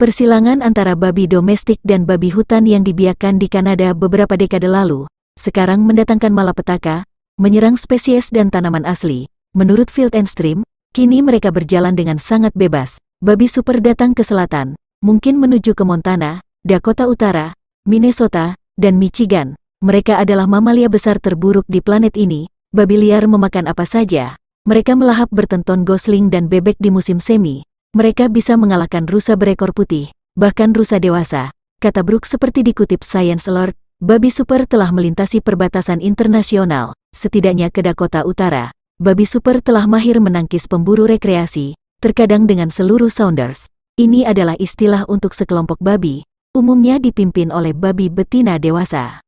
Persilangan antara babi domestik dan babi hutan yang dibiarkan di Kanada beberapa dekade lalu, sekarang mendatangkan malapetaka, menyerang spesies dan tanaman asli. Menurut Field and Stream, kini mereka berjalan dengan sangat bebas. Babi super datang ke selatan, mungkin menuju ke Montana, Dakota Utara, Minnesota, dan Michigan. Mereka adalah mamalia besar terburuk di planet ini. Babi liar memakan apa saja. Mereka melahap bertenton gosling dan bebek di musim semi, mereka bisa mengalahkan rusa berekor putih, bahkan rusa dewasa, kata Brook seperti dikutip Science Lord, babi super telah melintasi perbatasan internasional, setidaknya ke Dakota Utara. Babi super telah mahir menangkis pemburu rekreasi, terkadang dengan seluruh Saunders. Ini adalah istilah untuk sekelompok babi, umumnya dipimpin oleh babi betina dewasa.